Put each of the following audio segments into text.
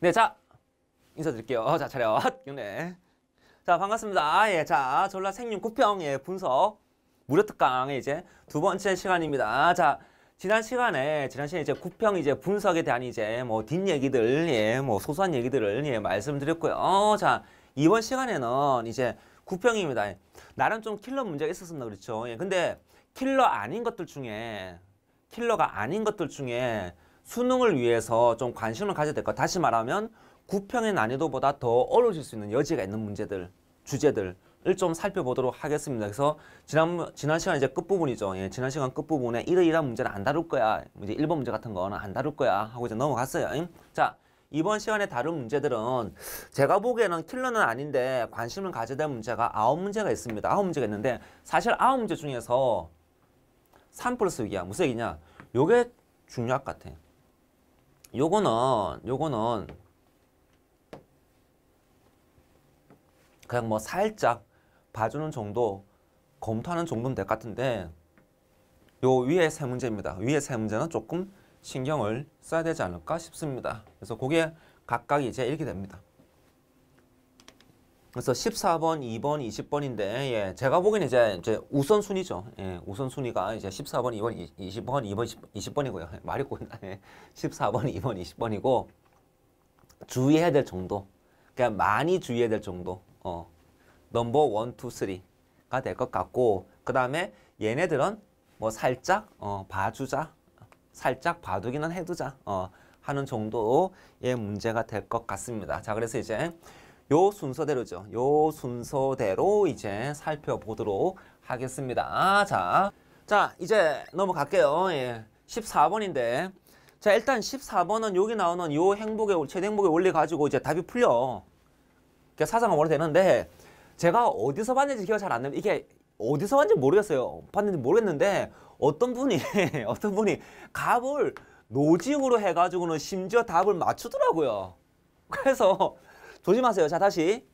네, 자 인사드릴게요. 어, 자 차렷, 네. 자 반갑습니다. 아, 예, 자 전라 생윤 구평 의 분석 무료 특강의 이제 두 번째 시간입니다. 자 지난 시간에 지난 시간에 이제 구평 이제 분석에 대한 이제 뭐 뒷 얘기들 예뭐 소소한 얘기들을 예 말씀드렸고요. 어, 자 이번 시간에는 이제 구평입니다. 예. 나름 좀 킬러 문제가 있었습니다. 그렇죠. 예, 근데 킬러 아닌 것들 중에 킬러가 아닌 것들 중에 수능을 위해서 좀 관심을 가져야 될 것. 다시 말하면 구평의 난이도보다 더어려우질수 있는 여지가 있는 문제들, 주제들을 좀 살펴보도록 하겠습니다. 그래서 지난 지난 시간 이제 끝부분이죠. 예, 지난 시간 끝부분에 이러이러한 문제는 안 다룰 거야. 이제 1번 문제 같은 거는 안 다룰 거야 하고 이제 넘어갔어요. 자, 이번 시간에 다룬 문제들은 제가 보기에는 킬러는 아닌데 관심을 가져야 될 문제가 아홉 문제가 있습니다. 아홉 문제가 있는데 사실 아홉 문제 중에서 3 플러스 6이야. 무슨 얘기냐? 요게 중요할 것 같아. 요 요거는 요거는 그냥 뭐 살짝 봐주는 정도 검토하는 정도는 될것 같은데 요 위에 세 문제입니다. 위에 세 문제는 조금 신경을 써야 되지 않을까 싶습니다. 그래서 그게 각각 이제 이렇게 됩니다. 그래서 14번, 2번, 20번인데 예, 제가 보기에는 이제, 이제 우선순위죠. 예, 우선순위가 이제 14번, 2번, 20번, 2번, 20, 번이고요 말이 꼬이네. 14번, 2번, 20번이고 주의해야 될 정도. 그냥 많이 주의해야 될 정도. 어. 넘버 원, 투, 쓰리가될 것 같고 그 다음에 얘네들은 뭐 살짝 어, 봐주자. 살짝 봐두기는 해두자. 어, 하는 정도의 문제가 될 것 같습니다. 자, 그래서 이제 요 순서대로죠. 요 순서대로 이제 살펴보도록 하겠습니다. 자, 자 이제 넘어갈게요. 예. 14번인데 자 일단 14번은 여기 나오는 요 행복의 최대 행복의 원리 가지고 이제 답이 풀려. 그러니까 사상은 원래 되는데 제가 어디서 봤는지 기억 잘안 나요. 이게 어디서 봤는지 모르겠어요. 봤는지 모르겠는데 어떤 분이 어떤 분이 갑을 노직으로 해가지고는 심지어 답을 맞추더라고요. 그래서 조심 하세요자 다시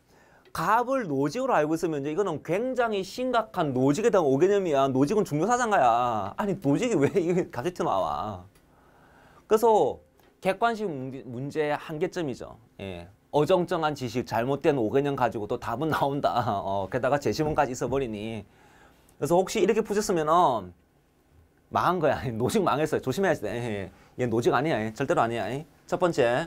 갑을 노직으로 알고 있으면 이제 이거는 굉장히 심각한 노직에 대한 오개념이야. 노직은 중요사상가야. 아니 노직이 왜 이게 갑자기 튀어나와. 그래서 객관식 문제의 한계점이죠. 예. 어정쩡한 지식, 잘못된 오개념 가지고 또 답은 나온다. 어, 게다가 제시문까지 있어버리니. 그래서 혹시 이렇게 푸셨으면 은 망한 거야. 노직 망했어요. 조심해야지 돼. 예, 예. 얘 노직 아니야. 절대로 아니야. 첫 번째.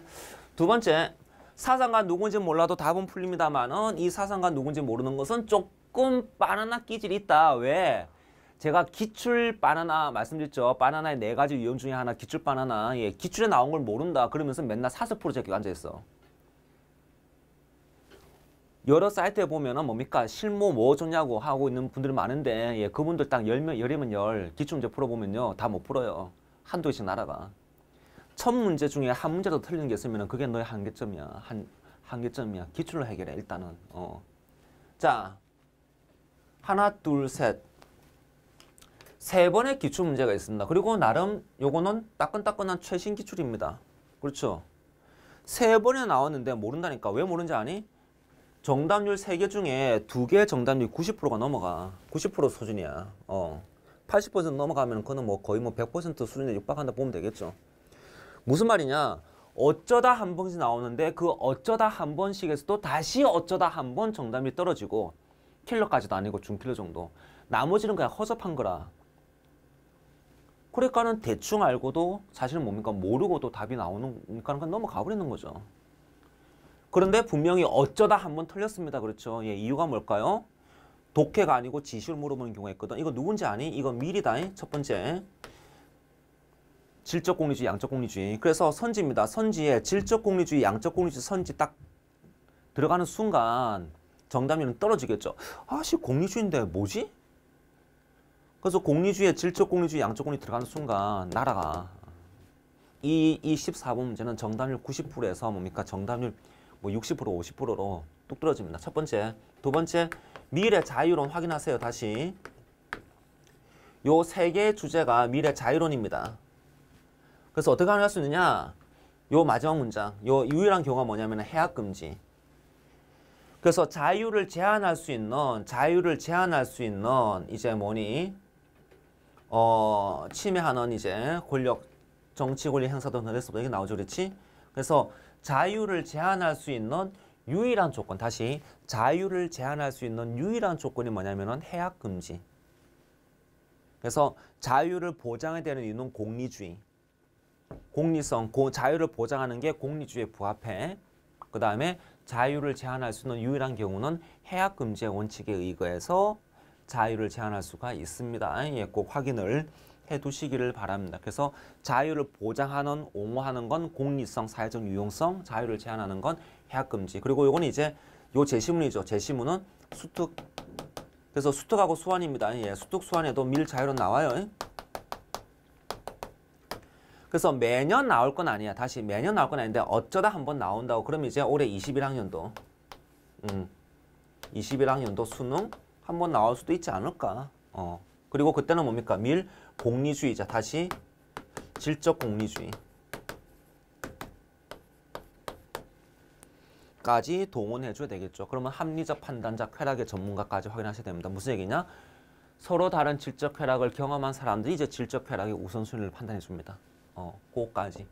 두 번째. 사상가 누군지 몰라도 답은 풀립니다만은 이 사상가 누군지 모르는 것은 조금 바나나 기질이 있다. 왜? 제가 기출 바나나 말씀드렸죠. 바나나의 네 가지 유형 중에 하나 기출 바나나. 예, 기출에 나온 걸 모른다. 그러면서 맨날 사설 프로젝트에 앉아있어. 여러 사이트에 보면은 뭡니까? 실무 뭐 좋냐고 하고 있는 분들 이 많은데 예, 그분들 딱 열면 열이면 열 기출 문제 풀어보면요. 다 못 풀어요. 한두 개씩 날아가. 첫 문제 중에 한문제도 틀리는 게 있으면 그게 너의 한계점이야. 한, 한계점이야. 기출로 해결해 일단은. 어. 자 하나 둘 셋 세 번의 기출 문제가 있습니다. 그리고 나름 요거는 따끈따끈한 최신 기출입니다. 그렇죠? 세번에나 나왔는데 모른다니까. 왜 모른지 아니? 정답률 세 개 중에 두 개 정답률 90%가 넘어가. 90% 수준이야. 어. 80% 넘어가면 그는 거뭐 거의 뭐100% 수준에 육박한다 보면 되겠죠. 무슨 말이냐? 어쩌다 한 번씩 나오는데 그 어쩌다 한 번씩에서도 다시 어쩌다 한 번 정답이 떨어지고 킬러까지도 아니고 중킬러 정도. 나머지는 그냥 허접한 거라. 그러니까는 대충 알고도 사실은 뭡니까 모르고도 답이 나오는 그러니까 그냥 넘어가 버리는 거죠. 그런데 분명히 어쩌다 한 번 틀렸습니다. 그렇죠. 예, 이유가 뭘까요? 독해가 아니고 지시를 물어보는 경우가 있거든. 이거 누군지 아니? 이거 미리다. 첫 번째. 질적 공리주의, 양적 공리주의. 그래서 선지입니다. 선지에 질적 공리주의, 양적 공리주의 선지 딱 들어가는 순간 정답률은 떨어지겠죠. 아씨 공리주의인데 뭐지? 그래서 공리주의에 질적 공리주의, 양적 공리 들어가는 순간 날아가. 이, 이 14번 문제는 정답률 90%에서 뭡니까? 정답률 뭐 60%, 50%로 뚝 떨어집니다. 첫 번째. 두 번째, 미래 자유론 확인하세요. 다시. 요 세 개의 주제가 미래 자유론입니다. 그래서 어떻게 할수 있느냐? 요 마지막 문장, 요 유일한 경우가 뭐냐면 해약 금지. 그래서 자유를 제한할 수 있는, 자유를 제한할 수 있는 이제 뭐니? 어, 침해하는 이제 권력, 정치 권리 행사 등 그래서 이게 나오죠, 그렇지? 그래서 자유를 제한할 수 있는 유일한 조건, 다시 자유를 제한할 수 있는 유일한 조건이 뭐냐면 해약 금지. 그래서 자유를 보장해야 되는 이유는 공리주의. 공리성, 고, 자유를 보장하는 게 공리주의에 부합해. 그 다음에 자유를 제한할 수 있는 유일한 경우는 해약금지의 원칙에 의거해서 자유를 제한할 수가 있습니다. 예, 꼭 확인을 해두시기를 바랍니다. 그래서 자유를 보장하는, 옹호하는 건 공리성, 사회적 유용성, 자유를 제한하는 건 해약금지. 그리고 이건 이제 요 제시문이죠. 제시문은 수특. 그래서 수특하고 수환입니다. 예, 수특 수환에도 밀 자유로 나와요. 그래서 매년 나올 건 아니야. 다시 매년 나올 건 아닌데 어쩌다 한 번 나온다고 그러면 이제 올해 21학년도 음, 21학년도 수능 한번 나올 수도 있지 않을까. 어. 그리고 그때는 뭡니까? 밀 공리주의자 다시 질적 공리주의 까지 동원해줘야 되겠죠. 그러면 합리적 판단자 쾌락의 전문가까지 확인하셔야 됩니다. 무슨 얘기냐? 서로 다른 질적 쾌락을 경험한 사람들이 이제 질적 쾌락의 우선순위를 판단해줍니다. 어, 고까지.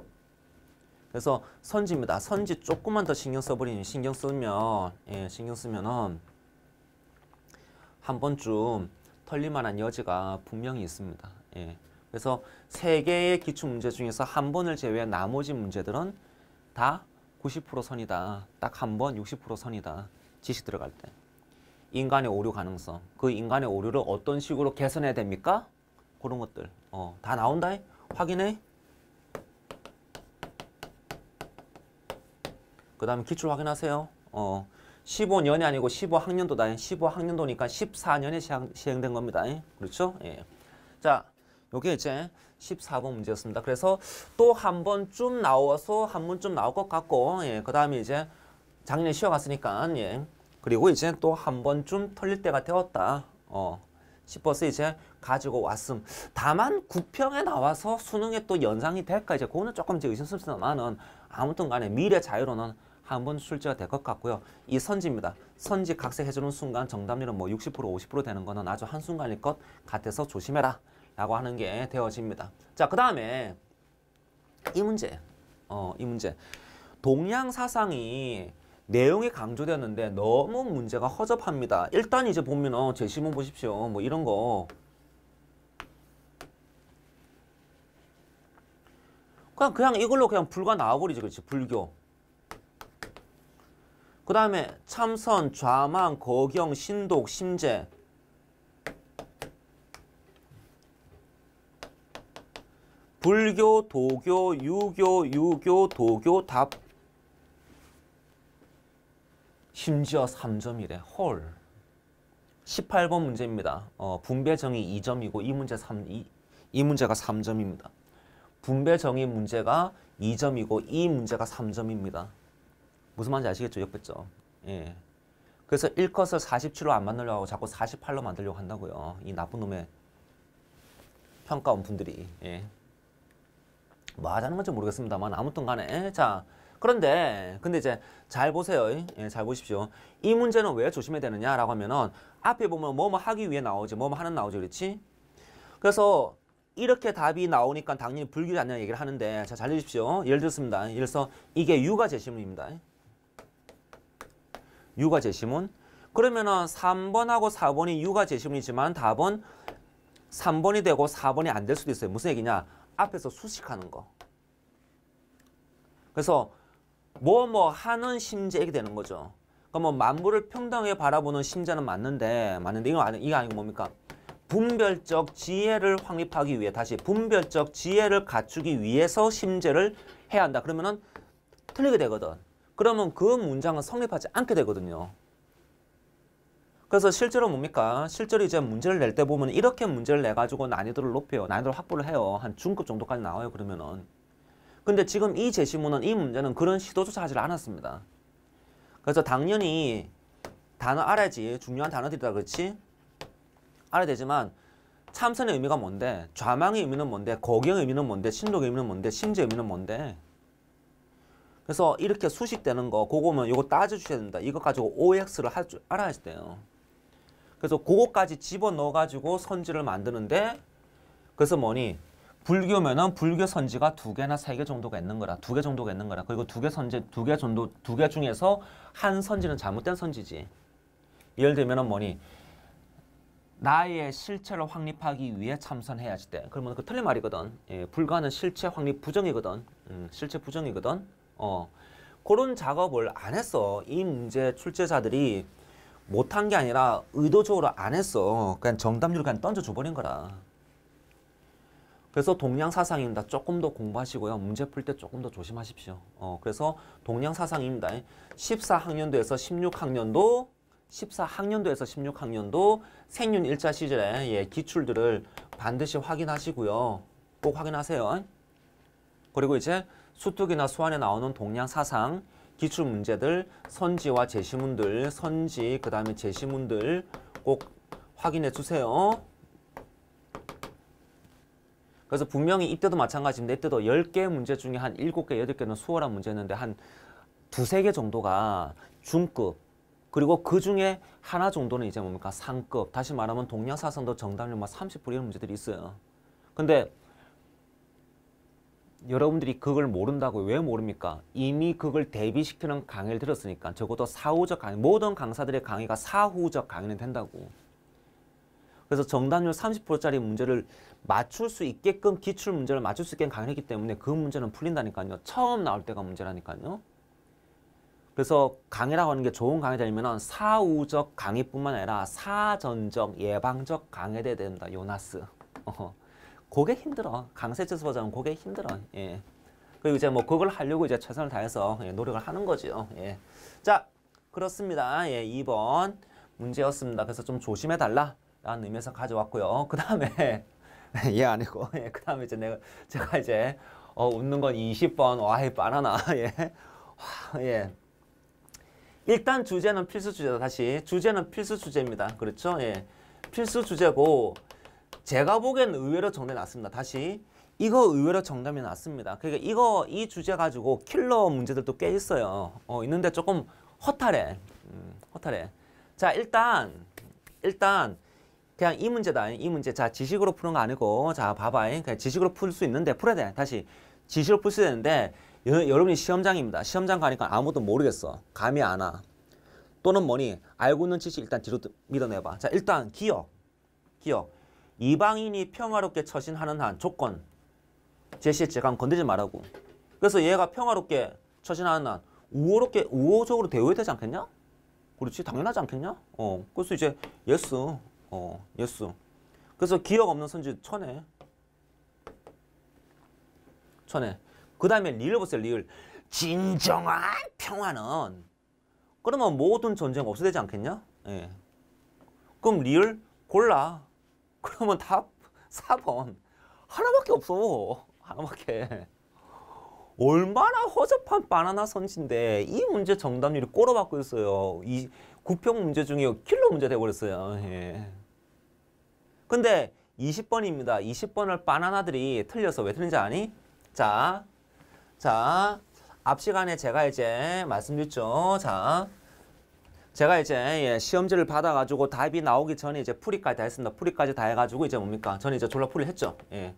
그래서 선지입니다. 선지 조금만 더 신경 써버리면 신경 쓰면 예, 신경 쓰면은 한 번쯤 털릴 만한 여지가 분명히 있습니다. 예. 그래서 세 개의 기출 문제 중에서 한 번을 제외한 나머지 문제들은 다 90% 선이다. 딱 한 번 60% 선이다. 지시 들어갈 때. 인간의 오류 가능성. 그 인간의 오류를 어떤 식으로 개선해야 됩니까? 그런 것들. 어, 다 나온다. 확인해. 그 다음에 기출 확인하세요. 어, 15년이 아니고 15학년도다. 15학년도니까 예, 14년에 시행, 시행된 겁니다. 예, 그렇죠? 예. 자, 요게 이제 14번 문제였습니다. 그래서 또 한 번쯤 나와서 한 번쯤 나올 것 같고, 예. 그 다음에 이제 작년에 쉬어갔으니까, 예. 그리고 이제 또 한 번쯤 털릴 때가 되었다. 어. 싶어서 이제 가지고 왔음. 다만 국평에 나와서 수능에 또 연상이 될까 이제 그거는 조금 이제 의심스럽지만은 아무튼 간에 미래 자유로는 한번 출제가 될 것 같고요. 이 선지입니다. 선지 각색 해주는 순간 정답률은 뭐 60% 50% 되는 거는 아주 한순간일 것 같아서 조심해라 라고 하는 게 되어집니다. 자, 그 다음에 이 문제, 어, 이 문제. 동양 사상이 내용이 강조되었는데 너무 문제가 허접합니다. 일단 이제 보면 어, 제시문 보십시오. 뭐 이런 거. 그냥, 그냥 이걸로 그냥 불가 나와버리죠 그렇지. 불교. 그 다음에 참선, 좌망, 거경, 신독, 심재 불교, 도교, 유교, 유교, 도교, 답 심지어 3점이래. 헐. 18번 문제입니다. 어, 분배정의 2점이고 이 문제 3, 이, 이 문제가 3점입니다. 분배정의 문제가 2점이고 이 문제가 3점입니다. 무슨 말인지 아시겠죠? 역배점. 예. 그래서 1컷을 47로 안 만들려고 자꾸 48로 만들려고 한다고요. 이 나쁜 놈의 평가원 분들이. 예. 뭐 하자는 건지 모르겠습니다만 아무튼 간에 예, 자 그런데 근데 이제 잘 보세요. 예, 잘 보십시오. 이 문제는 왜 조심해야 되느냐라고 하면은 앞에 보면 뭐뭐 뭐 하기 위해 나오지 뭐뭐 뭐 하는 나오지 그렇지? 그래서 이렇게 답이 나오니까 당연히 불길하냐 얘기를 하는데 자, 잘 들으십시오. 예를 들었습니다. 예를 들어서 이게 유가 제시문입니다. 유가 제시문. 그러면은 3번하고 4번이 유가 제시문이지만 답은 3번이 되고 4번이 안 될 수도 있어요. 무슨 얘기냐? 앞에서 수식하는 거. 그래서 뭐뭐 뭐 하는 심재이 되는 거죠. 그러면 뭐 만물을 평등하게 바라보는 심자는 맞는데 맞는데 이거 아니 이거 아니고 뭡니까? 분별적 지혜를 확립하기 위해 다시 분별적 지혜를 갖추기 위해서 심재를 해야 한다. 그러면은 틀리게 되거든. 그러면 그 문장은 성립하지 않게 되거든요. 그래서 실제로 뭡니까? 실제로 이제 문제를 낼 때 보면 이렇게 문제를 내가지고 난이도를 높여요. 난이도를 확보를 해요. 한 중급 정도까지 나와요. 그러면은. 근데 지금 이 제시문은 이 문제는 그런 시도조차 하지 않았습니다. 그래서 당연히 단어 알아야지 중요한 단어들이다 그렇지? 알아야 되지만 참선의 의미가 뭔데? 좌망의 의미는 뭔데? 거경의 의미는 뭔데? 신독의 의미는 뭔데? 심지의 의미는 뭔데? 그래서 이렇게 수식되는 거 그거면 이거 따져주셔야 됩니다. 이거 가지고 OX를 할 줄 알아야 돼요. 그래서 그거까지 집어넣어가지고 선지를 만드는데 그래서 뭐니 불교면은 불교 선지가 두 개나 세 개 정도가 있는 거라 두 개 정도가 있는 거라 그리고 두 개 선지 두 개 정도 두 개 중에서 한 선지는 잘못된 선지지 예를 들면은 뭐니 나의 실체를 확립하기 위해 참선해야지 돼 그러면 그 틀린 말이거든 예, 불가는 실체 확립 부정이거든 음, 실체 부정이거든 어, 그런 작업을 안 했어. 이 문제 출제자들이 못한 게 아니라 의도적으로 안 했어. 그냥 정답률 그냥 던져줘버린 거라. 그래서 동양사상입니다. 조금 더 공부하시고요. 문제 풀 때 조금 더 조심하십시오. 어, 그래서 동양사상입니다. 14학년도에서 16학년도 14학년도에서 16학년도 생윤 일자 시절에 예, 기출들을 반드시 확인하시고요. 꼭 확인하세요. 그리고 이제 수특이나 수안에 나오는 동양 사상, 기출 문제들, 선지와 제시문들, 선지, 그 다음에 제시문들 꼭 확인해 주세요. 그래서 분명히 이때도 마찬가지인데 이때도 10개 문제 중에 한 7개, 8개는 수월한 문제였는데 한 두 세 개 정도가 중급 그리고 그 중에 하나 정도는 이제 뭡니까 상급 다시 말하면 동양사상도 정답률 3 0 이런 문제들이 있어요. 근데 여러분들이 그걸 모른다고 왜 모릅니까? 이미 그걸 대비시키는 강의를 들었으니까 적어도 사후적 강의, 모든 강사들의 강의가 사후적 강의는 된다고. 그래서 정답률 30%짜리 문제를 맞출 수 있게끔 기출 문제를 맞출 수 있게끔 강의를 했기 때문에 그 문제는 풀린다니까요. 처음 나올 때가 문제라니까요. 그래서 강의라고 하는 게 좋은 강의 되면 사후적 강의뿐만 아니라 사전적 예방적 강의돼야 된다. 요나스. 그게 힘들어. 강세지에서 보자면 그게 힘들어. 예. 그리고 이제 뭐 그걸 하려고 이제 최선을 다해서 예, 노력을 하는 거지요. 예. 자, 그렇습니다. 예, 2번 문제였습니다. 그래서 좀 조심해 달라. 라는 의미에서 가져왔고요. 그 다음에 예 아니고 예, 그 다음에 이제 내가 제가 이제 어, 웃는 건 20번 와이 바나나 예. 와, 예. 일단 주제는 필수 주제다. 다시 주제는 필수 주제입니다. 그렇죠? 예. 필수 주제고 제가 보기엔 의외로 정답이 났습니다. 다시 이거 의외로 정답이 났습니다. 그러니까 이거 이 주제 가지고 킬러 문제들도 꽤 있어요. 어, 있는데 조금 허탈해. 음, 허탈해. 자 일단 일단 그냥 이 문제다. 이 문제 자 지식으로 푸는 거 아니고 자 봐봐. 그냥 지식으로 풀 수 있는데 풀어야 돼. 다시 지식으로 풀 수 있는데 여, 여러분이 시험장입니다. 시험장 가니까 아무도 모르겠어. 감이 안 와. 또는 뭐니 알고 있는 지식 일단 뒤로 밀어내봐. 자 일단 기억 기억 이방인이 평화롭게 처신하는 한 조건 제시했지. 그럼 건드지 말라고. 그래서 얘가 평화롭게 처신하는 한 우호롭게 우호적으로 대우해야 되지 않겠냐? 그렇지 당연하지 않겠냐? 어 그래서 이제 예스 어 예스 그래서 기억 없는 선지 천에 천에 그 다음에 리을 보세요 리을 진정한 평화는 그러면 모든 전쟁 없애되지 않겠냐? 예 그럼 리을 골라 그러면 답 4번. 하나밖에 없어. 하나밖에. 얼마나 허접한 바나나 선지인데 이 문제 정답률이 꼬라박고 있어요. 이 구평 문제 중에 킬러 문제 돼버렸어요. 예. 근데 20번입니다. 20번을 바나나들이 틀려서 왜 틀린지 아니? 자, 자, 앞 시간에 제가 이제 말씀드렸죠. 자, 제가 이제 예, 시험지를 받아가지고 답이 나오기 전에 이제 풀이까지 다 했습니다. 풀이까지 다 해가지고 이제 뭡니까? 저는 이제 졸라 풀을 했죠. 예.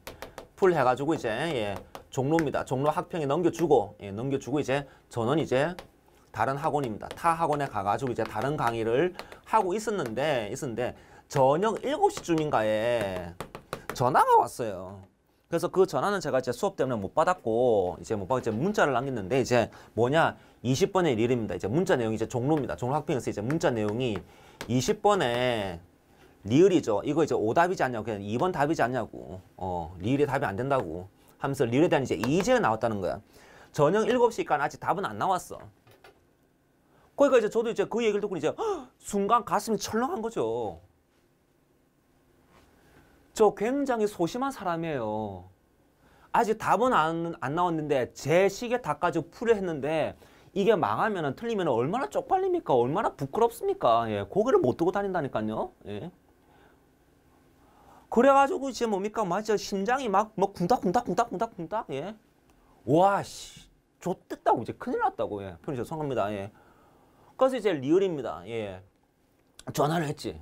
풀 해가지고 이제 예, 종로입니다. 종로 학평에 넘겨주고 예, 넘겨주고 이제 저는 이제 다른 학원입니다. 타 학원에 가가지고 이제 다른 강의를 하고 있었는데 있었는데 저녁 7시쯤인가에 전화가 왔어요. 그래서 그 전화는 제가 이제 수업 때문에 못 받았고 이제 못 받고 이제 문자를 남겼는데 이제 뭐냐 20번의 릴입니다. 이제 문자 내용이 이제 종로입니다. 종로 학평에서 이제 문자 내용이 20번에 리을이죠. 이거 이제 오답이지 않냐고 그냥 2번 답이지 않냐고 어 리을이 답이 안 된다고 하면서 리을에 대한 이제 이의제가 나왔다는 거야. 저녁 7시까지 아직 답은 안 나왔어. 그러니까 이제 저도 이제 그 얘기를 듣고 이제 헉! 순간 가슴이 철렁한 거죠. 저 굉장히 소심한 사람이에요. 아직 답은 안, 안 나왔는데 제 시계 다 가지고 풀을 했는데 이게 망하면 틀리면 얼마나 쪽팔립니까? 얼마나 부끄럽습니까? 예, 고개를 못 들고 다닌다니까요. 예. 그래가지고 이제 뭡니까? 맞아 심장이 막, 막 쿵닥쿵닥쿵닥쿵닥쿵닥 예. 와 씨, 좆됐다고 이제 큰일 났다고 예. 편히 죄송합니다. 예. 그래서 이제 리얼입니다. 예. 전화를 했지.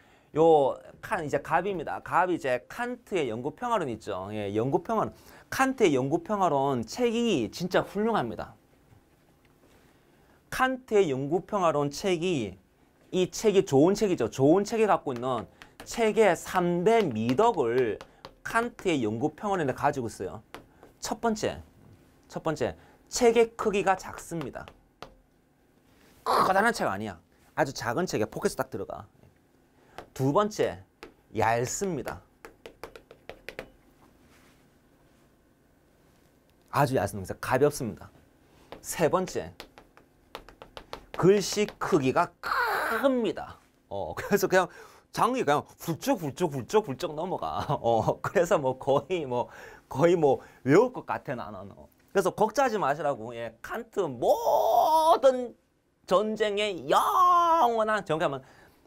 요칸 이제 갑입니다. 갑이 제 칸트의 연구평화론 있죠. 예, 연구평화론. 칸트의 연구평화론 책이 진짜 훌륭합니다. 칸트의 연구평화론 책이 이 책이 좋은 책이죠. 좋은 책이 갖고 있는 책의 3대 미덕을 칸트의 연구평원에 가지고 있어요. 첫 번째, 첫 번째, 책의 크기가 작습니다. 커다란 책 아니야. 아주 작은 책에 포켓에 딱 들어가. 두 번째, 얇습니다. 아주 얇습니다. 가볍습니다. 세 번째, 글씨 크기가 큽니다. 어, 그래서 그냥 장이 그냥 훌쩍훌쩍훌쩍훌쩍 넘어가. 어, 그래서 뭐 거의 뭐 거의 뭐 외울 것 같아 나는. 어. 그래서 걱정하지 마시라고. 예, 칸트 모든 전쟁의 영원한 정답은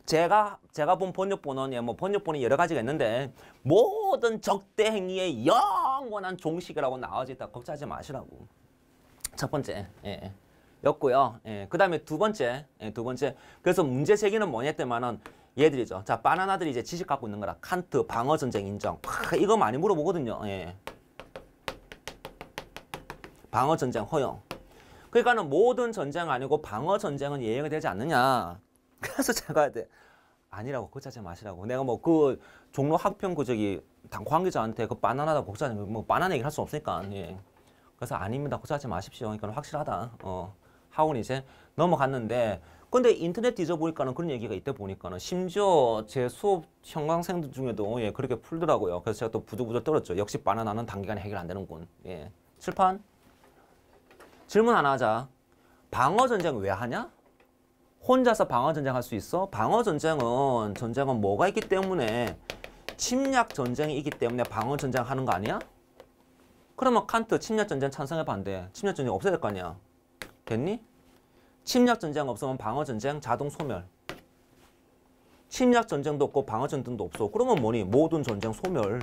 제가 제가 본 번역 본원에 예, 뭐 번역 본이 여러 가지가 있는데 모든 적대 행위의 영원한 종식이라고 나와져 있다. 걱정하지 마시라고. 첫 번째. 예, 예. 였고요. 예. 그다음에 두 번째. 예, 두 번째. 그래서 문제 제기는 뭐냐 했더만은 얘들이죠. 자, 바나나들이 이제 지식 갖고 있는 거라. 칸트 방어 전쟁 인정. 파, 이거 많이 물어보거든요. 예. 방어 전쟁 허용. 그러니까는 모든 전쟁 아니고 방어 전쟁은 예외가 되지 않느냐. 그래서 제가 이제 아니라고 그 자체 지 마시라고. 내가 뭐 그 종로 학평 그 저기 당 관계자한테 그 바나나다 고자짜뭐 바나나 얘기를 할 수 없으니까. 예. 그래서 아닙니다. 그자 짜지 마십시오. 그러니까 확실하다. 어. 하고는 이제 넘어갔는데 근데 인터넷 뒤져보니까는 그런 얘기가 있때 보니까는 심지어 제 수업 형광생들 중에도 예, 그렇게 풀더라고요. 그래서 제가 또 부들부들 떨었죠. 역시 바나나는 단기간에 해결 안 되는군. 예. 칠판 질문 하나 하자. 방어 전쟁 왜 하냐? 혼자서 방어전쟁 할 수 있어? 방어전쟁은 전쟁은 뭐가 있기 때문에 침략전쟁이기 때문에 방어전쟁 하는 거 아니야? 그러면 칸트 침략전쟁 찬성해 반대. 침략전쟁 없어야될 거 아니야. 됐니? 침략전쟁 없으면 방어전쟁 자동 소멸. 침략전쟁도 없고 방어전쟁도 없어. 그러면 뭐니? 모든 전쟁 소멸.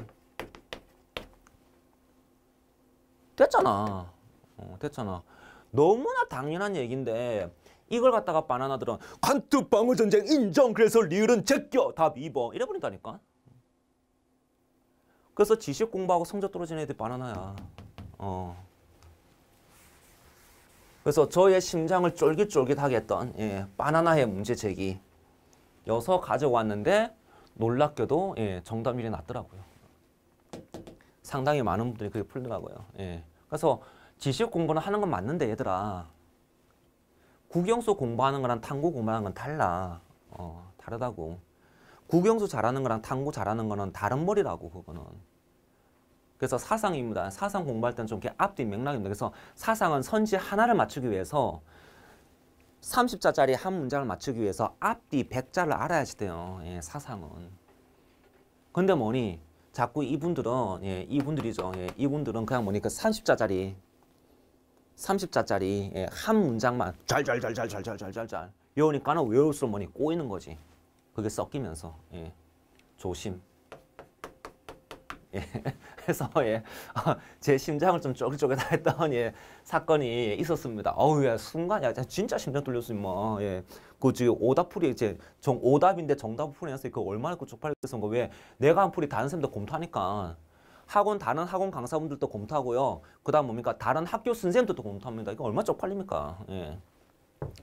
됐잖아. 어, 됐잖아. 너무나 당연한 얘기인데 이걸 갖다가 바나나들은 관트 방어 전쟁 인정 그래서 리을은 제껴 답 2번 이래 버린다니까. 그래서 지식 공부하고 성적 떨어지는 애들 바나나야. 어. 그래서 저의 심장을 쫄깃쫄깃하게 했던 예, 바나나의 문제 제기 여서 가져왔는데 놀랍게도 예, 정답 률이낮더라고요 상당히 많은 분들이 그게 풀더라고요. 예. 그래서 지식 공부는 하는 건 맞는데 얘들아 국영수 공부하는 거랑 탐구 공부하는 건 달라. 어, 다르다고. 국영수 잘하는 거랑 탐구 잘하는 거는 다른 머리라고 그거는. 그래서 사상입니다. 사상 공부할 때는 좀 이렇게 앞뒤 맥락입니다. 그래서 사상은 선지 하나를 맞추기 위해서 30자짜리 한 문장을 맞추기 위해서 앞뒤 100자를 알아야지 돼요. 예, 사상은. 근데 뭐니? 자꾸 이분들은 예, 이분들이죠. 예, 이분들은 그냥 뭐니까 30자짜리 그 30자짜리 예, 한 문장만 잘 잘 잘 잘 잘 잘 잘잘 외우니까는 외울수록 뭐니 꼬이는 거지. 그게 섞이면서 예. 조심. 예. 해서 예. 아, 제 심장을 좀 쪼글쪼글다 했던 예. 사건이 있었습니다. 어우 야 순간 야 진짜 심장 뚫렸어 임마. 예. 그 지금 오답풀이 이제 정 오답인데 정답 풀이 나서 그 얼마나 그 쪽팔려서 그왜 내가 한 풀이 다른 사람들 검토하니까 학원 다른 학원 강사분들도 검토하고요. 그다음 뭡니까? 다른 학교 선생님들도 검토합니다. 이거 얼마 쪽팔립니까? 예.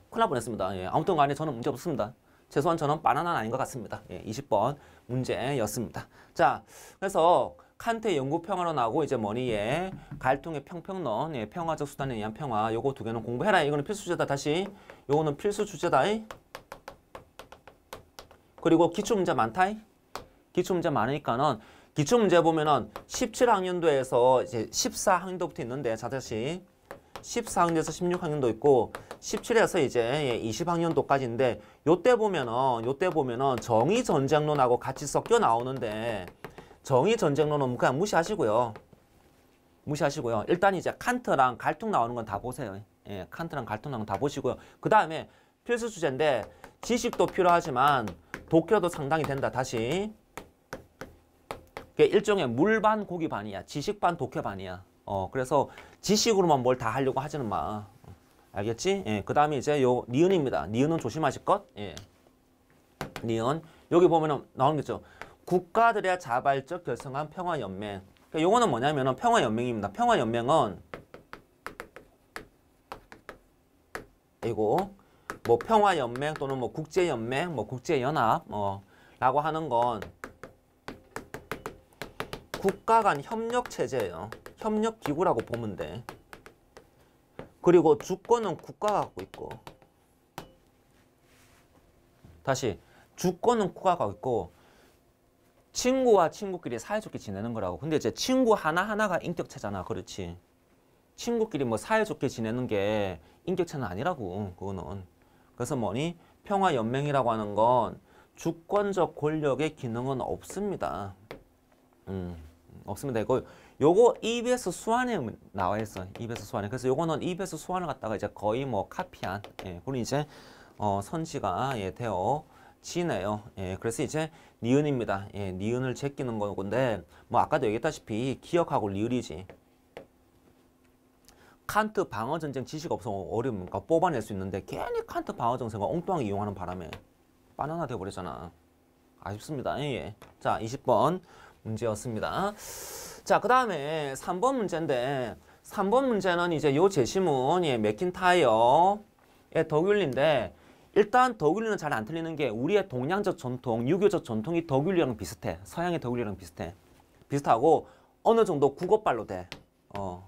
큰일 날 뻔했습니다. 예. 아무튼 간에 저는 문제 없습니다. 최소한 저는 바나나는 아닌 것 같습니다. 예, 20번 문제였습니다. 자, 그래서 칸트의 연구평화론하고 이제 머니의 갈통의 평평론, 예, 평화적 수단에 의한 평화 요거 두 개는 공부해라. 이거는 필수 주제다. 다시 요거는 필수 주제다. 그리고 기출문제 많다. 기출문제 많으니까는 기출문제 보면은 17학년도에서 이제 14학년도부터 있는데 자다시 1 4학년에서 16학년도 있고 17에서 이제 20학년도까지인데 요때 보면은 요때 보면은 정의 전쟁론하고 같이 섞여 나오는데 정의 전쟁론은 뭐 그냥 무시하시고요. 무시하시고요. 일단 이제 칸트랑 갈등 나오는 건 다 보세요. 예, 칸트랑 갈등 나오는 건 다 보시고요. 그 다음에 필수 주제인데 지식도 필요하지만 독해도 상당히 된다. 다시 그게 일종의 물반 고기 반이야. 지식 반 독해 반이야. 어, 그래서 지식으로만 뭘 다 하려고 하지는 마. 알겠지? 예, 그 다음에 이제 요 니은입니다. 니은은 조심하실 것. 예. 니은. 여기 보면은 나오는 게 있죠. 국가들의 자발적 결성한 평화연맹. 그러니까 요거는 뭐냐면은 평화연맹입니다. 평화연맹은 이고 뭐 평화연맹 또는 뭐 국제연맹, 뭐 국제연합 어, 라고 하는 건 국가 간 협력 체제예요. 협력 기구라고 보면 돼. 그리고 주권은 국가가 갖고 있고 다시 주권은 국가가 갖고 있고 친구와 친구끼리 사이좋게 지내는 거라고. 근데 이제 친구 하나하나가 인격체잖아. 그렇지. 친구끼리 뭐 사이좋게 지내는 게 인격체는 아니라고. 그거는. 그래서 뭐니? 평화연맹이라고 하는 건 주권적 권력의 기능은 없습니다. 음. 없으면 되고 요거 EBS 수환에 나와 있어. EBS 수환에. 그래서 요거는 EBS 수환을 갖다가 이제 거의 뭐 카피한 예, 그리고 이제 어, 선지가 예, 되어 지네요. 예, 그래서 이제 니은입니다. 예, 니은을 제끼는 건데 뭐 아까도 얘기했다시피 기억하고 리을이지. 칸트 방어 전쟁 지식 없으면 어려우니까 그러니까 뽑아낼 수 있는데 괜히 칸트 방어 전쟁을 엉뚱하게 이용하는 바람에 바나나 돼버렸잖아. 아쉽습니다. 예, 예. 자, 20번. 문제였습니다. 자, 그 다음에 3번 문제인데 3번 문제는 이제 요 제시문, 예, 맥킨타이어의 덕윤리인데 일단 덕윤리는 잘 안 틀리는 게 우리의 동양적 전통, 유교적 전통이 덕윤리랑 비슷해. 서양의 덕윤리랑 비슷해. 비슷하고 어느 정도 국어발로 돼. 어.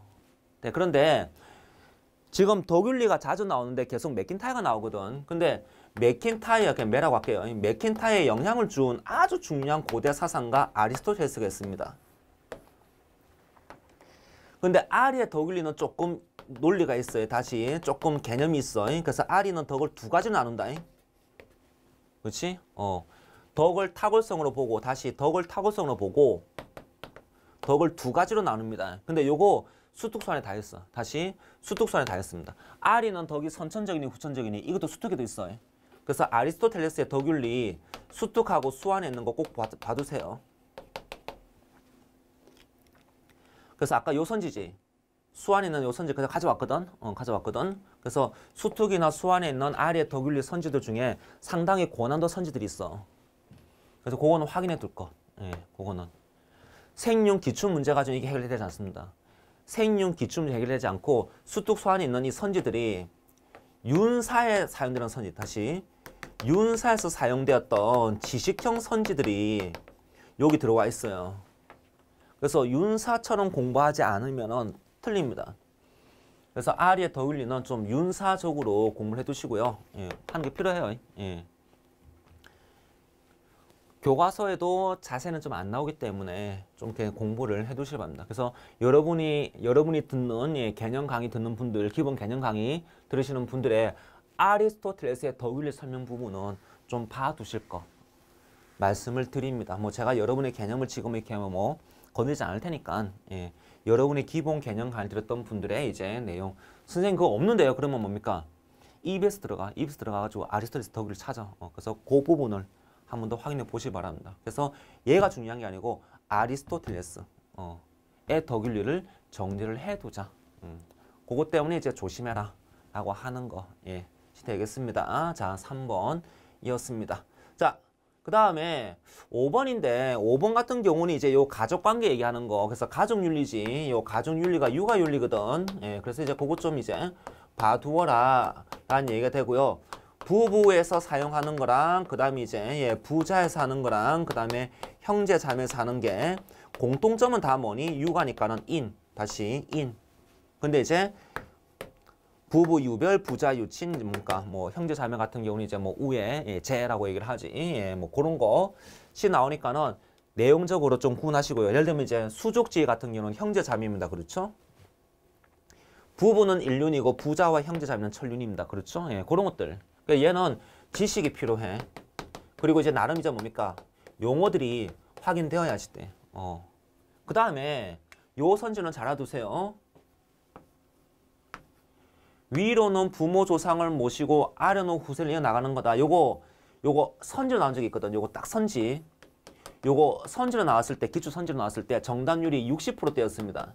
네, 그런데 지금 덕윤리가 자주 나오는데 계속 맥킨타이가 어 나오거든. 근데 맥킨타이어, 그냥 매라고 할게요. 맥킨타이어에 영향을 준 아주 중요한 고대 사상가 아리스토텔스가 있습니다. 근데 아리의 덕을리는 조금 논리가 있어요. 다시 조금 개념이 있어. 그래서 아리는 덕을 두 가지로 나눈다. 그렇지? 어. 덕을 탁월성으로 보고 다시 덕을 탁월성으로 보고 덕을 두 가지로 나눕니다. 근데 요거 수특선에 다 했어. 다시 수특선에 다 했습니다. R이는 덕이 선천적이니 후천적이니 이것도 수특에도 있어요. 그래서 아리스토텔레스의 더윤리 수특하고 수안에 있는 거 꼭 봐두세요. 그래서 아까 요선지지 수안에 있는 요선지 그냥 가져왔거든. 어, 가져왔거든. 그래서 수특이나 수안에 있는 아래 덕윤리 선지들 중에 상당히 고난도 선지들이 있어. 그래서 그거는 확인해 둘 것. 예, 그거는. 생윤 기출 문제 가지고 이게 해결되지 않습니다. 생윤 기출 문제 해결되지 않고 수특 수안에 있는 이 선지들이 윤사에 사용되는 선지 다시 윤사에서 사용되었던 지식형 선지들이 여기 들어와 있어요. 그래서 윤사처럼 공부하지 않으면 틀립니다. 그래서 아리에 더윌리는 좀 윤사적으로 공부를 해두시고요. 예, 하는 게 필요해요. 예. 교과서에도 자세는 좀 안 나오기 때문에 좀 이렇게 공부를 해두시기 바랍니다. 그래서 여러분이 여러분이 듣는 예, 개념 강의 듣는 분들, 기본 개념 강의 들으시는 분들의 아리스토텔레스의 더윌리 설명 부분은 좀 봐두실 거 말씀을 드립니다. 뭐 제가 여러분의 개념을 지금 이렇게 뭐, 뭐 건드리지 않을 테니까 예. 여러분의 기본 개념 강의드던 분들의 이제 내용 선생님 그거 없는데요. 그러면 뭡니까? EBS 들어가, EBS 들어가가지고 아리스토텔레스 더글을 찾아. 어, 그래서 그 부분을 한번 더 확인해 보시기 바랍니다. 그래서 얘가 중요한 게 아니고 아리스토텔레스의 더글류를 정리를 해두자. 음. 그것 때문에 이제 조심해라 라고 하는 거. 예. 되겠습니다. 자, 3번 이었습니다. 자, 그 다음에 5번인데 5번 같은 경우는 이제 요 가족관계 얘기하는 거 그래서 가족윤리지 요 가족윤리가 육아윤리거든 예, 그래서 이제 그것 좀 이제 봐두어라 라는 얘기가 되고요 부부에서 사용하는 거랑 그 다음에 이제 예, 부자에서 하는 거랑 그 다음에 형제 자매에서 하는 게 공통점은 다 뭐니 육아니까는 인 다시 인 근데 이제 부부 유별, 부자 유친, 뭔가 뭐 형제 자매 같은 경우는 이제 뭐 우애, 예, 재라고 얘기를 하지. 예, 뭐 그런 거시 나오니까는 내용적으로 좀 구분하시고요. 예를 들면 이제 수족지 같은 경우는 형제 자매입니다. 그렇죠? 부부는 일륜이고 부자와 형제 자매는 천륜입니다. 그렇죠? 예, 그런 것들. 그러니까 얘는 지식이 필요해. 그리고 이제 나름 이제 뭡니까? 용어들이 확인되어야 지 돼. 어. 그 다음에 요 선지는 잘라두세요. 위로는 부모 조상을 모시고 아래는 후세를 이어나가는 거다. 요거 요거 선지로 나온 적이 있거든. 요거 딱 선지. 요거 선지로 나왔을 때 기초 선지로 나왔을 때 정답률이 60%대였습니다.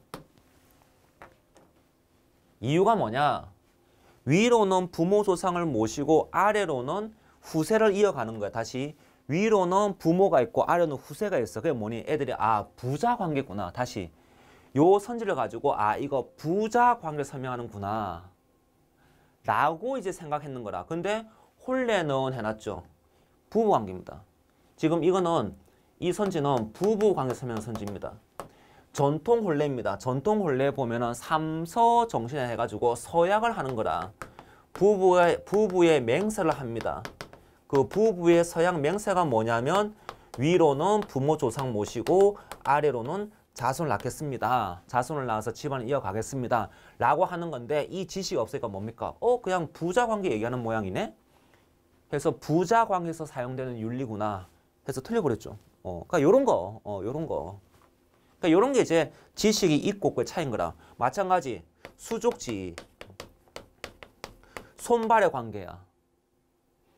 이유가 뭐냐? 위로는 부모 조상을 모시고 아래로는 후세를 이어가는 거야. 다시 위로는 부모가 있고 아래는 후세가 있어. 그게 뭐니? 애들이 아 부자 관계구나. 다시 요 선지를 가지고 아 이거 부자 관계 설명하는구나. 라고 이제 생각했는 거라. 근데 홀레는 해놨죠. 부부 관계입니다. 지금 이거는 이 선지는 부부 관계 설명 선지입니다. 전통 혼례입니다. 전통 혼례 보면은 삼서 정신에 해가지고 서약을 하는 거라. 부부의, 부부의 맹세를 합니다. 그 부부의 서약 맹세가 뭐냐면 위로는 부모 조상 모시고 아래로는 자손을 낳겠습니다. 자손을 낳아서 집안을 이어가겠습니다. 라고 하는 건데 이 지식이 없으니까 뭡니까? 어? 그냥 부자 관계 얘기하는 모양이네? 그래서 부자 관계에서 사용되는 윤리구나 해서 틀려버렸죠. 어, 그러니까 요런 거, 어, 요런 거. 그러니까 요런 게 이제 지식이 있고 없고의 차이인 거라. 마찬가지 수족지, 손발의 관계야.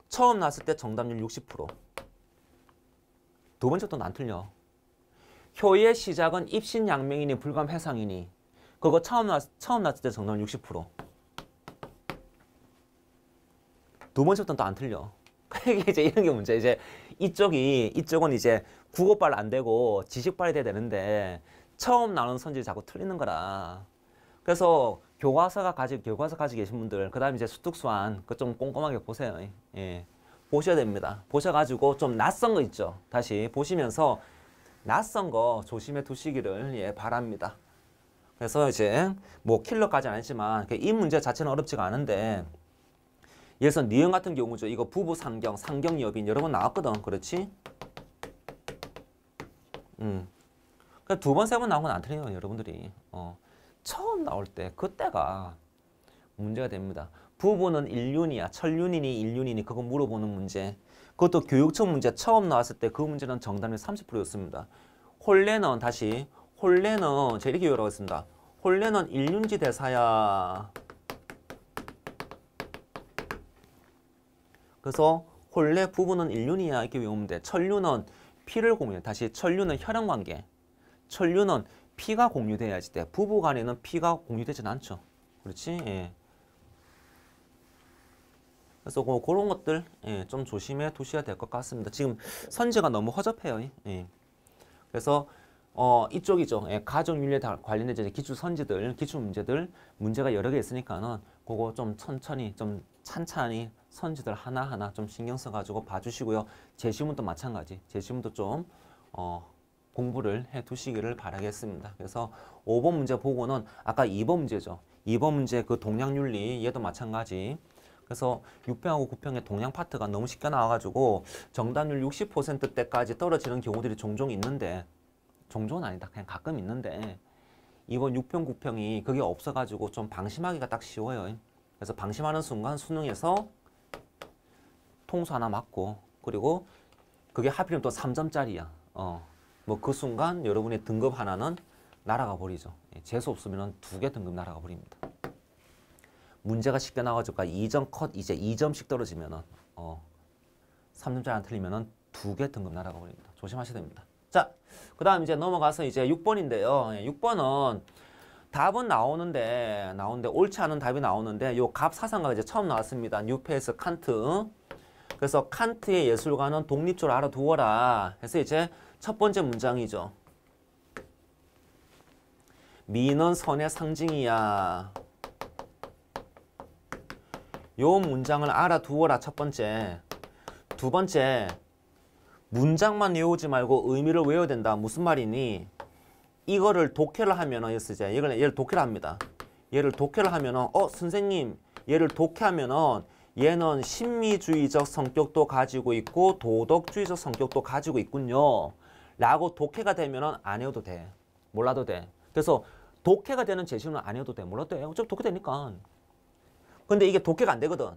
처음 낳았을때 정답률 60%. 두 번째 또도안 틀려. 효의 시작은 입신양명이니 불감해상이니 그거 처음, 나, 처음 났을 때 정답은 60%두 번째부터는 또 안 틀려 이게 이제 이런 게 문제 이제 이쪽이 이쪽은 이제 국어발 안 되고 지식발이 돼야 되는데 처음 나눈선지이 자꾸 틀리는 거라 그래서 교과서가 가지고 교과서 가지고 계신 분들 그다음에 이제 수특수한 그 좀 꼼꼼하게 보세요. 예. 보셔야 됩니다. 보셔 가지고 좀 낯선 거 있죠. 다시 보시면서 낯선 거 조심해 두시기를 예, 바랍니다. 그래서 이제 뭐 킬러까지는 아니지만 이 문제 자체는 어렵지가 않은데 예를 니은 같은 경우죠. 이거 부부 상경, 상경 여빈 여러 번 나왔거든. 그렇지? 음. 그러니까 두 번, 세 번 나온 건 안 틀려요. 여러분들이. 어. 처음 나올 때 그때가 문제가 됩니다. 부부는 일륜이야. 천륜이니 일륜이니 그거 물어보는 문제. 그것도 교육청 문제 처음 나왔을 때 그 문제는 정답률 30%였습니다. 홀레는 다시 홀레는 제가 이렇게 요약하고 있습니다. 홀레는 일륜지 대사야. 그래서 홀레 부부는 일륜이야 이렇게 외우면 돼. 천륜은 피를 공유해. 다시 천륜은 혈연관계. 천륜은 피가 공유돼야지 돼. 부부 간에는 피가 공유되진 않죠. 그렇지? 예. 그래서 뭐 그런 것들 예, 좀 조심해 두셔야 될 것 같습니다. 지금 선지가 너무 허접해요. 예. 그래서 어, 이쪽이죠. 예, 가정윤리에 관련된 기출 선지들, 기출 문제들 문제가 여러 개 있으니까는 그거 좀 천천히 좀 찬찬히 선지들 하나하나 좀 신경 써가지고 봐주시고요. 제시문도 마찬가지. 제시문도 좀 어, 공부를 해두시기를 바라겠습니다. 그래서 5번 문제 보고는 아까 2번 문제죠. 2번 문제 그 동양윤리 얘도 마찬가지. 그래서 6평하고 9평의 동양 파트가 너무 쉽게 나와가지고 정답률 60%대까지 떨어지는 경우들이 종종 있는데 종종은 아니다. 그냥 가끔 있는데 이번 6평, 9평이 그게 없어가지고 좀 방심하기가 딱 쉬워요. 그래서 방심하는 순간 수능에서 통수 하나 맞고 그리고 그게 하필이면 또 3점짜리야. 어. 뭐 그 순간 여러분의 등급 하나는 날아가 버리죠. 예, 재수 없으면 두 개 등급 날아가 버립니다. 문제가 쉽게 나와줄까? 2점 컷 이제 2점씩 떨어지면은 어 3점짜리 안 틀리면은 두 개 등급 날아가 버립니다. 조심하셔야 됩니다. 자, 그다음 이제 넘어가서 이제 6번인데요. 6번은 예, 답은 나오는데 나오는데 옳지 않은 답이 나오는데 요값 사상가 이제 처음 나왔습니다. 뉴페이스 칸트. 그래서 칸트의 예술가는 독립적으로 알아두어라. 해서 이제 첫 번째 문장이죠. 미는 선의 상징이야. 요 문장을 알아두어라 첫 번째 두 번째 문장만 외우지 말고 의미를 외워야 된다 무슨 말이니 이거를 독해를 하면은 이제 얘를, 얘를 독해를 합니다 얘를 독해를 하면은 어 선생님 얘를 독해하면은 얘는 심미주의적 성격도 가지고 있고 도덕주의적 성격도 가지고 있군요 라고 독해가 되면은 안 해도 돼 몰라도 돼 그래서 독해가 되는 제시는 안 해도 돼 몰라도 돼 어차피 독해되니까 근데 이게 도깨가 안 되거든.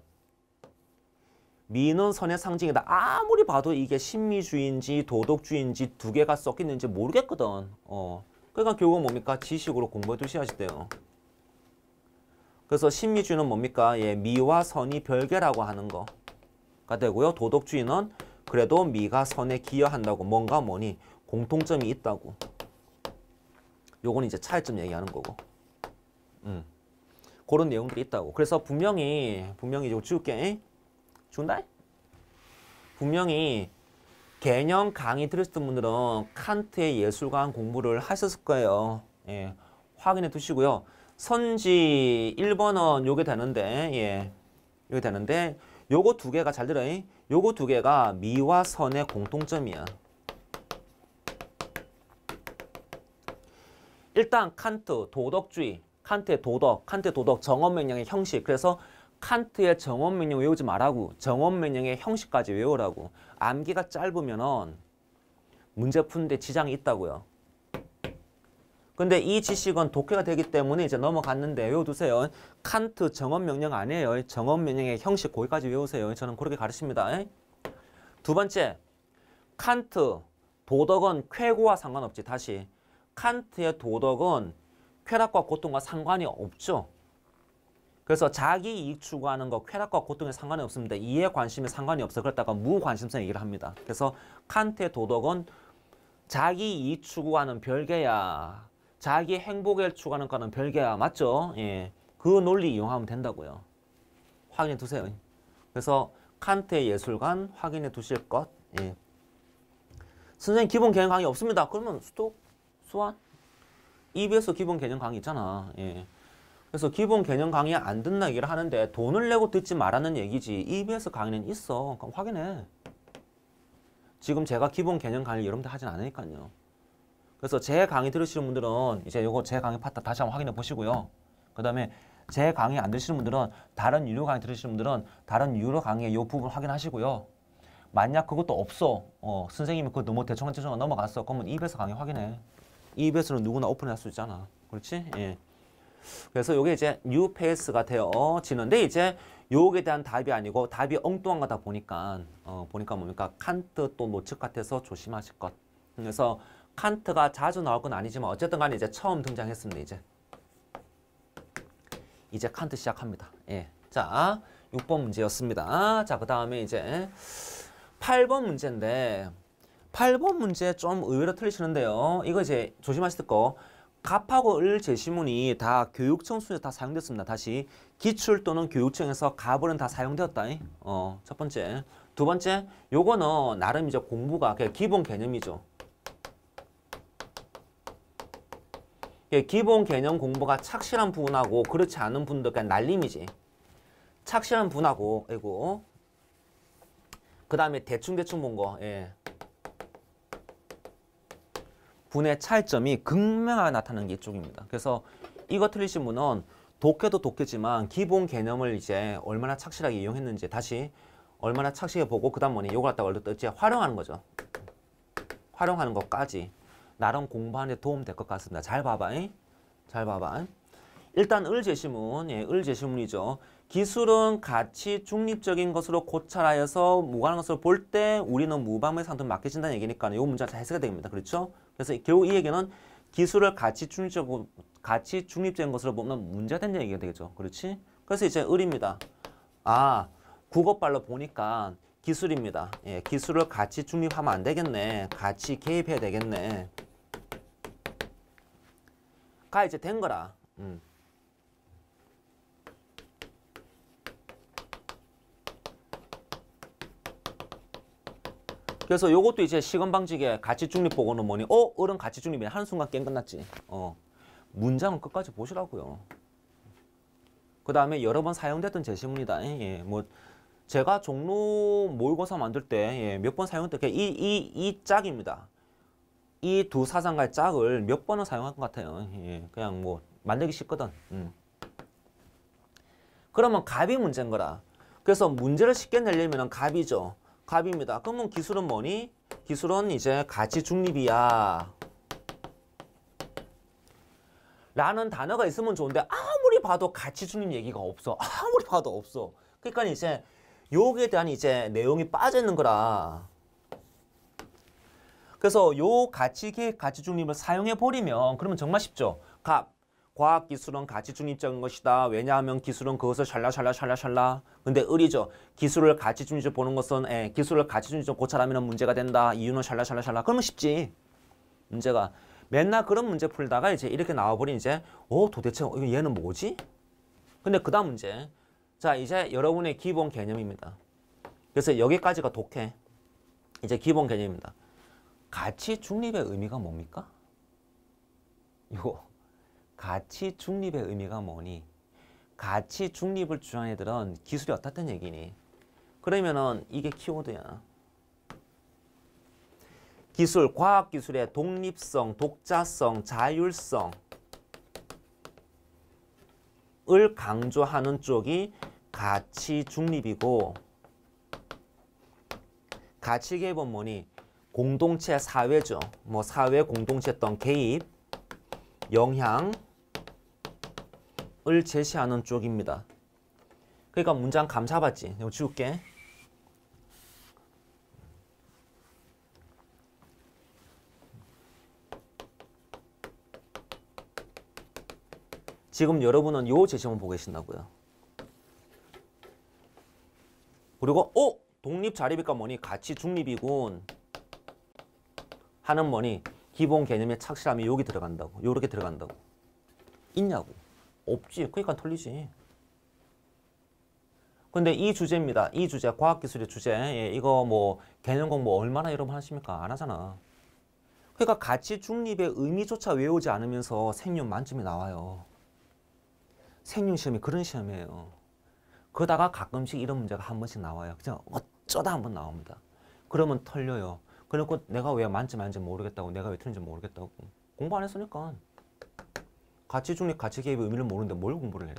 미는 선의 상징이다. 아무리 봐도 이게 신미주의인지 도덕주의인지 두 개가 섞이는지 모르겠거든. 어. 그러니까 결국은 뭡니까? 지식으로 공부해 두셔야지 돼요. 그래서 신미주의는 뭡니까? 예, 미와 선이 별개라고 하는 거가 되고요. 도덕주의는 그래도 미가 선에 기여한다고 뭔가 뭐니 공통점이 있다고. 요건 이제 차이점 얘기하는 거고. 음. 그런 내용들이 있다고. 그래서 분명히 분명히 이거 지울게. 준다? 분명히 개념 강의 들으셨던 분들은 칸트의 예술관 공부를 하셨을 거예요. 예, 확인해 두시고요. 선지 1번은 요게 되는데, 예, 요게 되는데, 요거 두 개가 잘 들어. 요 요거 두 개가 미와 선의 공통점이야. 일단 칸트, 도덕주의, 칸트의 도덕, 칸트의 도덕, 정언명령의 형식. 그래서 칸트의 정언명령 외우지 말라고 정언명령의 형식까지 외우라고 암기가 짧으면 문제 푸는데 지장이 있다고요. 근데 이 지식은 독해가 되기 때문에 이제 넘어갔는데 외워두세요. 칸트 정언명령 아니에요. 정언명령의 형식 거기까지 외우세요. 저는 그렇게 가르칩니다. 두 번째, 칸트 도덕은 쾌고와 상관없지. 다시 칸트의 도덕은 쾌락과 고통과 상관이 없죠. 그래서 자기 이익 추구하는 거 쾌락과 고통에 상관이 없습니다. 이에 관심에 상관이 없어. 그러다가 무관심성 얘기를 합니다. 그래서 칸트의 도덕은 자기 이익 추구하는 별개야. 자기 행복을 추구하는 거는 별개야. 맞죠? 예. 그 논리 이용하면 된다고요. 확인해 두세요. 그래서 칸트의 예술관 확인해 두실 것. 예. 선생님 기본 개념 강의 없습니다. 그러면 수도 수완 EBS 기본 개념 강의 있잖아. 예. 그래서 기본 개념 강의 안 듣나 얘기를 하는데 돈을 내고 듣지 말라는 얘기지 EBS 강의는 있어. 그럼 확인해. 지금 제가 기본 개념 강의 를 여러분들 하진 않으니까요. 그래서 제 강의 들으시는 분들은 이제 이거제 강의 파트 다시 한번 확인해 보시고요. 그 다음에 제 강의 안 들으시는 분들은 다른 유료 강의 들으시는 분들은 다른 유료 강의의 요 부분 확인하시고요. 만약 그것도 없어. 어, 선생님이 그거 너무 뭐 대충한 대충 넘어갔어. 그러면 입에서 강의 확인해. 이입에서는 누구나 오픈할 수 있잖아. 그렇지? 예. 그래서 이게 이제 뉴 페이스가 되어지는데 이제 요에 대한 답이 아니고 답이 엉뚱한 거다 보니까 어, 보니까 뭡니까 칸트 또 노측 같아서 조심하실 것. 그래서 칸트가 자주 나올 건 아니지만 어쨌든 간에 이제 처음 등장했습니다. 이제 이제 칸트 시작합니다. 예. 자, 6번 문제였습니다. 자, 그 다음에 이제 8번 문제인데 8번 문제 좀 의외로 틀리시는데요. 이거 이제 조심하실 거. 갑하고 을 제시문이 다 교육청 순에 다 사용됐습니다. 다시 기출 또는 교육청에서 갑을은 다 사용되었다. 어, 첫 번째. 두 번째, 요거는 나름 이제 공부가 기본 개념이죠. 기본 개념 공부가 착실한 분하고 그렇지 않은 분들 그냥 날림이지. 착실한 분하고, 아이고. 그 다음에 대충대충 본 거, 예. 분의 차이점이 극명하게 나타나는 게 이쪽입니다. 그래서 이거 틀리신 분은 독해도 독해지만 기본 개념을 이제 얼마나 착실하게 이용했는지 다시 얼마나 착실해 보고 그 다음 뭐니 요걸 갖다가 이제 활용하는 거죠. 활용하는 것까지 나름 공부하는 데 도움 될 것 같습니다. 잘 봐봐. 잘 봐봐. 일단 을제시문, 예, 을제시문이죠. 기술은 가치 중립적인 것으로 고찰하여서 무관한 것으로 볼 때 우리는 무방의 상태로 맡겨진다는 얘기니까 이 문제가 잘 해석이 됩니다. 그렇죠? 그래서 결국 이 얘기는 기술을 가치 중립적으 가치 중립적인 것으로 보면 문제가 된다는 얘기가 되겠죠. 그렇지? 그래서 이제 을입니다. 아, 국어발로 보니까 기술입니다. 예, 기술을 가치 중립하면 안 되겠네. 같이 개입해야 되겠네. 가 이제 된 거라. 음. 그래서 요것도 이제 시건방지계 가치중립 보고는 뭐니 어? 어른 가치중립이 하는 순간 게임 끝났지. 어. 문장은 끝까지 보시라고요. 그 다음에 여러 번 사용됐던 제시문이다. 예, 예. 뭐 제가 종로 모의고사 만들 때 몇번 예, 사용했던 이, 이, 이 짝입니다. 이 두 사상과의 짝을 몇 번은 사용할것 같아요. 예, 예, 그냥 뭐 만들기 쉽거든. 음. 그러면 갑이 문제인 거라. 그래서 문제를 쉽게 내려면 갑이죠. 갑입니다. 그러면 기술은 뭐니? 기술은 이제 가치 중립이야. 라는 단어가 있으면 좋은데 아무리 봐도 가치 중립 얘기가 없어. 아무리 봐도 없어. 그러니까 이제 여기에 대한 이제 내용이 빠져 있는 거라. 그래서 요 가치 계획 가치 중립을 사용해 버리면 그러면 정말 쉽죠. 갑. 과학기술은 가치 중립적인 것이다. 왜냐하면 기술은 그것을 샬라샬라샬라샬라. 근데 을이죠. 기술을 가치 중립적으로 보는 것은 에, 예, 기술을 가치 중립적으로 고찰하면 문제가 된다. 이유는 샬라샬라샬라. 그러면 쉽지. 문제가. 맨날 그런 문제 풀다가 이제 이렇게 나와버린 이제 어 도대체 얘는 뭐지? 근데 그 다음 문제. 자 이제 여러분의 기본 개념입니다. 그래서 여기까지가 독해. 이제 기본 개념입니다. 가치 중립의 의미가 뭡니까? 이거. 가치 중립의 의미가 뭐니? 가치 중립을 주장해 들은 기술이 어떻단 얘기니? 그러면은 이게 키워드야. 기술, 과학기술의 독립성, 독자성, 자율성 을 강조하는 쪽이 가치 중립이고 가치 개입은 뭐니? 공동체 사회죠. 뭐 사회 공동체 어떤 개입, 영향, 을 제시하는 쪽입니다. 그러니까 문장 감사받지. 이거 지울게. 지금 여러분은 요 제시문 보고 계신다고요. 그리고 오! 어? 독립 자립이니까 뭐니? 같이 중립이군. 하는 뭐니? 기본 개념의 착실함이 여기 들어간다고. 요렇게 들어간다고. 있냐고. 없지. 그러니까 틀리지 근데 이 주제입니다. 이 주제, 과학기술의 주제. 예, 이거 뭐 개념 공부 얼마나 여러분 하십니까? 안 하잖아. 그러니까 가치 중립의 의미조차 외우지 않으면서 생윤 만점이 나와요. 생윤 시험이 그런 시험이에요. 그러다가 가끔씩 이런 문제가 한 번씩 나와요. 그냥 어쩌다 한 번 나옵니다. 그러면 털려요. 그리고 내가 왜 만점 아닌지 모르겠다고 내가 왜 틀린지 모르겠다고 공부 안 했으니까 가치 중립, 가치 개입의 의미를 모르는데 뭘 공부를 해?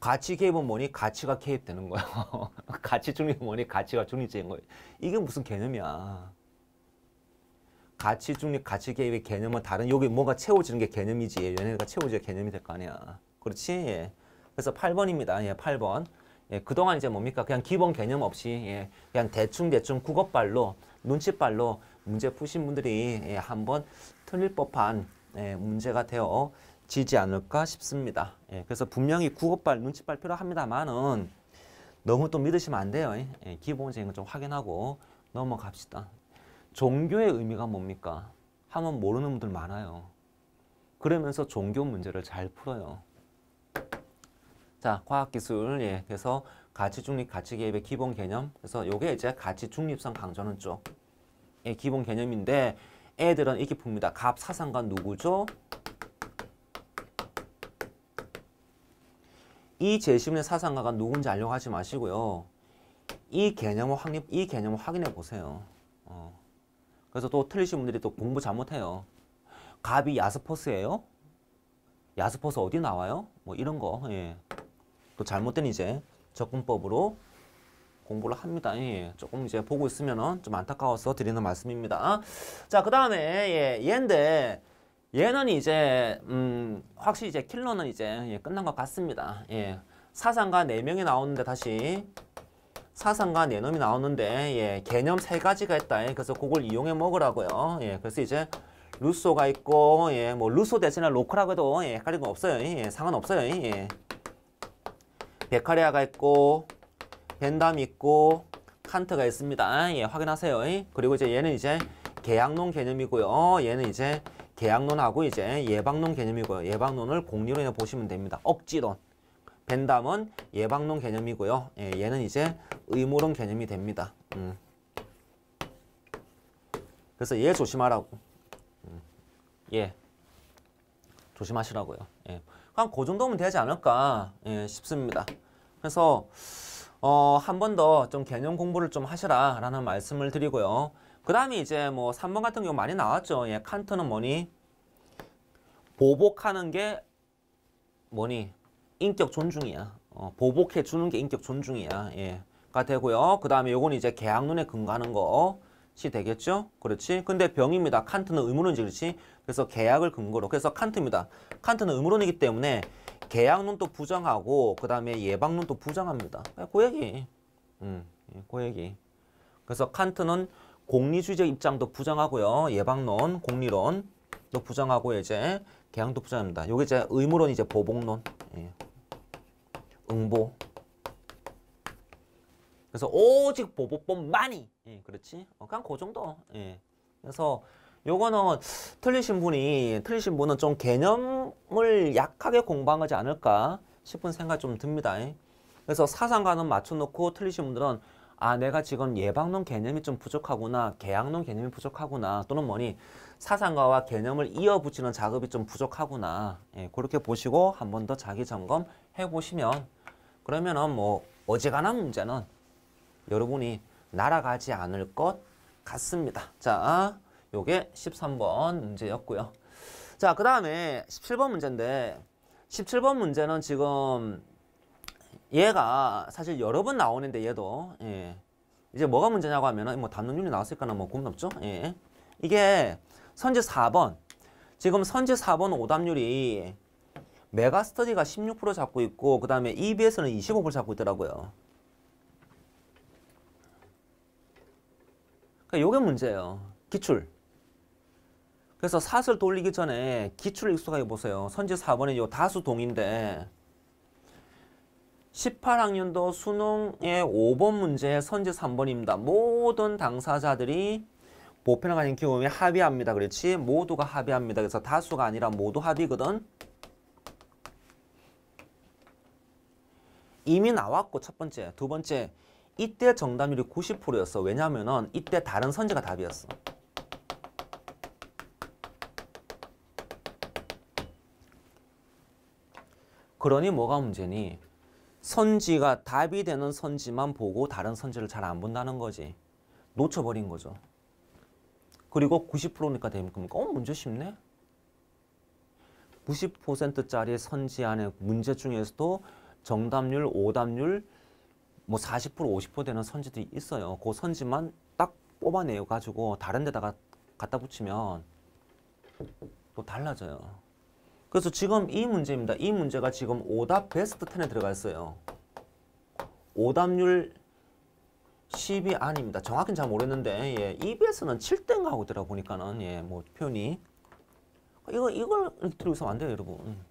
가치 개입은 뭐니? 가치가 개입되는 거야. 가치 중립은 뭐니? 가치가 중립적인 거야. 이게 무슨 개념이야. 가치 중립, 가치 개입의 개념은 다른 여기 뭐가 채워지는 게 개념이지. 얘네가 채워져야 개념이 될 거 아니야. 그렇지? 예. 그래서 8번입니다. 예, 8번. 예, 그동안 이제 뭡니까? 그냥 기본 개념 없이 예, 그냥 대충대충 국어발로 눈치발로 문제 푸신 분들이 예, 한번 틀릴 법한 예, 문제가 되어 지지 않을까 싶습니다. 예, 그래서 분명히 구호발 눈치 발표를 합니다만은 너무 또 믿으시면 안 돼요. 예, 예 기본적인 걸 좀 확인하고 넘어갑시다. 종교의 의미가 뭡니까? 하면 모르는 분들 많아요. 그러면서 종교 문제를 잘 풀어요. 자, 과학기술, 예, 그래서 가치중립, 가치개입의 기본 개념. 그래서 요게 이제 가치중립성 강조는 쪽의 예, 기본 개념인데 애들은 이렇게 풉니다. 갑 사상가 누구죠? 이 제시문의 사상가가 누군지 알려고 하지 마시고요. 이 개념을 확립, 이 개념을 확인해 보세요. 어. 그래서 또 틀리신 분들이 또 공부 잘못해요. 갑이 야스퍼스예요? 야스퍼스 어디 나와요? 뭐 이런 거. 예. 또 잘못된 이제 접근법으로 공부를 합니다. 예. 예. 조금 이제 보고 있으면좀 안타까워서 드리는 말씀입니다. 자, 그 다음에 예, 얘인데 얘는 이제 음, 확실히 이제 킬러는 이제 예, 끝난 것 같습니다. 예. 사상가 4명이 나오는데 다시 사상가 4놈이 나오는데 예, 개념 3가지가 있다. 예. 그래서 그걸 이용해 먹으라고요. 예. 그래서 이제 루소가 있고 예, 뭐 루소 대신에 로크라고 해도 예, 헷갈린 거 없어요. 예, 상관없어요. 예. 베카리아가 있고 벤담이 있고 칸트가 있습니다. 예, 확인하세요. 예. 그리고 이제 얘는 이제 계약론 개념이고요. 얘는 이제 계약론하고 이제 예방론 개념이고요. 예방론을 공리론에 보시면 됩니다. 억지론. 벤담은 예방론 개념이고요. 예, 얘는 이제 의무론 개념이 됩니다. 음. 그래서 얘 조심하라고. 음. 예. 조심하시라고요. 예. 그냥 그 정도면 되지 않을까 예, 싶습니다. 그래서 어, 한 번 더 좀 개념 공부를 좀 하시라라는 말씀을 드리고요. 그 다음에 이제 뭐 3번 같은 경우 많이 나왔죠. 예, 칸트는 뭐니? 보복하는 게 뭐니? 인격 존중이야. 어, 보복해 주는 게 인격 존중이야. 예. 가 되고요. 그 다음에 요건 이제 계약론에 근거하는 것이 되겠죠. 그렇지. 근데 병입니다. 칸트는 의무론이지 그렇지. 그래서 계약을 근거로. 그래서 칸트입니다. 칸트는 의무론이기 때문에 계약론도 부정하고 예, 그 다음에 예방론도 부정합니다. 고 얘기. 음, 고 예, 그 얘기. 그래서 칸트는 공리주의적 입장도 부정하고요. 예방론, 공리론도 부정하고 이제 개항도 부정합니다. 요게 이제 의무론 이제 보복론. 예. 응보. 그래서 오직 보복법만이. 예, 그렇지? 어, 그냥 그 정도. 예. 그래서 요거는 틀리신 분이 틀리신 분은 좀 개념을 약하게 공부하지 않을까 싶은 생각이 좀 듭니다. 예. 그래서 사상과는 맞춰놓고 틀리신 분들은 아 내가 지금 예방론 개념이 좀 부족하구나 계약론 개념이 부족하구나 또는 뭐니 사상가와 개념을 이어붙이는 작업이 좀 부족하구나 예, 그렇게 보시고 한 번 더 자기 점검 해보시면 그러면은 뭐 어지간한 문제는 여러분이 날아가지 않을 것 같습니다 자 요게 13번 문제였고요 자그 다음에 17번 문제인데 17번 문제는 지금 얘가 사실 여러 번 나오는데 얘도 예. 이제 뭐가 문제냐고 하면뭐 담론율이 나왔을까나 뭐 고민 뭐 없죠. 예. 이게 선지 4번 지금 선지 4번 오답률이 메가스터디가 16% 잡고 있고 그 다음에 EBS는 25% 잡고 있더라고요. 그러니까 요게 문제예요. 기출. 그래서 사슬 돌리기 전에 기출 익숙하게 보세요. 선지 4번에 요 다수 동인데 18학년도 수능의 5번 문제 선지 3번입니다. 모든 당사자들이 보편을 가진 기호에 합의합니다. 그렇지? 모두가 합의합니다. 그래서 다수가 아니라 모두 합의거든. 이미 나왔고 첫 번째. 두 번째. 이때 정답률이 90%였어. 왜냐면 이때 다른 선지가 답이었어. 그러니 뭐가 문제니? 선지가 답이 되는 선지만 보고 다른 선지를 잘 안 본다는 거지. 놓쳐버린 거죠. 그리고 90%니까 되니까 어 문제 쉽네. 90%짜리 선지 안에 문제 중에서도 정답률, 오답률 뭐40% 50% 되는 선지도 있어요. 그 선지만 딱뽑아내 가지고 다른 데다가 갖다 붙이면 또 달라져요. 그래서 지금 이 문제입니다. 이 문제가 지금 오답 베스트 10에 들어가 있어요. 오답률 10이 아닙니다. 정확히는 잘 모르겠는데 예, EBS는 7등가 하고 들어 보니까는 예, 뭐 표현이 이거 이걸 이렇 들고 있안 돼요, 여러분. 음.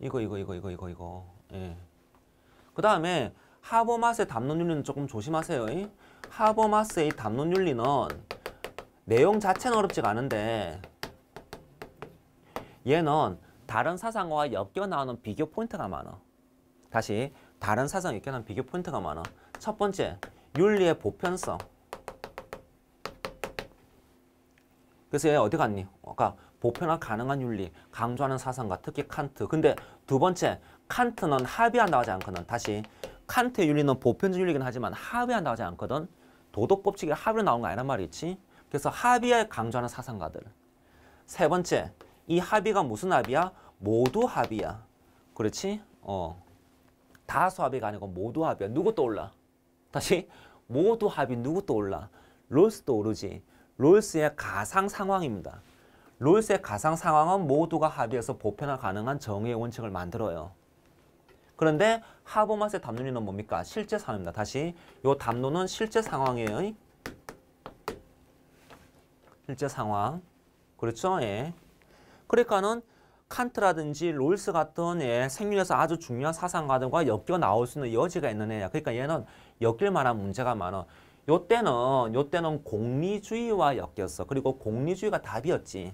이거 이거 이거 이거 이거 이거. 예. 그다음에 하버마스의 담론윤리는 조금 조심하세요. 하버마스의 담론윤리는 내용 자체는 어렵지가 않은데 얘는 다른 사상과 엮여 나오는 비교 포인트가 많아. 다시 다른 사상 엮여 나오는 비교 포인트가 많아. 첫 번째, 윤리의 보편성. 그래서 얘 어디 갔니? 아까 어, 그러니까 보편화 가능한 윤리, 강조하는 사상과 특히 칸트. 근데 두 번째, 칸트는 합의한다 하지 않거든. 다시 칸트의 윤리는 보편적 윤리긴 하지만 합의한다 하지 않거든. 도덕 법칙이 합의로 나온 거 아니란 말이지. 있 그래서 합의에 강조하는 사상가들. 세 번째, 이 합의가 무슨 합의야? 모두 합의야. 그렇지? 어. 다수 합의가 아니고 모두 합의야. 누구 떠올라? 다시 모두 합의 누구 떠올라? 롤스 떠오르지. 롤스의 가상 상황입니다. 롤스의 가상 상황은 모두가 합의해서 보편화 가능한 정의의 원칙을 만들어요. 그런데 하버마스의 담론이는 뭡니까? 실제 상황입니다. 다시 요 담론은 실제 상황이에요. 실제 상황. 그렇죠? 예. 그러니까는 칸트라든지 롤스 같은 예, 생리에서 아주 중요한 사상가들과 엮여 나올 수 있는 여지가 있는 애야. 그러니까 얘는 엮일 만한 문제가 많아. 요때는 요때는 공리주의와 엮였어. 그리고 공리주의가 답이었지.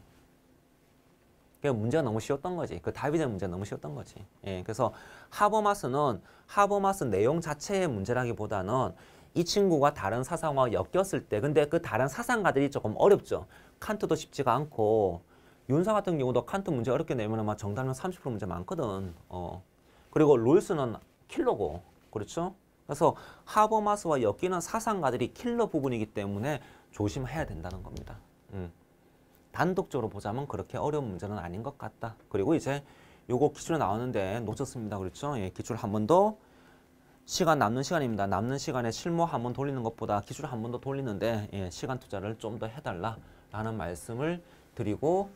그 문제가 너무 쉬웠던 거지. 그 답이 된 문제가 너무 쉬웠던 거지. 예, 그래서 하버마스는 하버마스 내용 자체의 문제라기보다는 이 친구가 다른 사상과 엮였을 때 근데 그 다른 사상가들이 조금 어렵죠. 칸트도 쉽지가 않고 윤사 같은 경우도 칸트 문제 어렵게 내면 막정답은30% 문제 많거든. 어. 그리고 롤스는 킬러고. 그렇죠? 그래서 하버마스와 엮이는 사상가들이 킬러 부분이기 때문에 조심해야 된다는 겁니다. 음. 단독적으로 보자면 그렇게 어려운 문제는 아닌 것 같다. 그리고 이제 요거 기출 나오는데 놓쳤습니다. 그렇죠? 예, 기출 한 번 더 시간 남는 시간입니다. 남는 시간에 실무 한 번 돌리는 것보다 기술한 번 더 돌리는데 예, 시간 투자를 좀 더 해달라라는 말씀을 드리고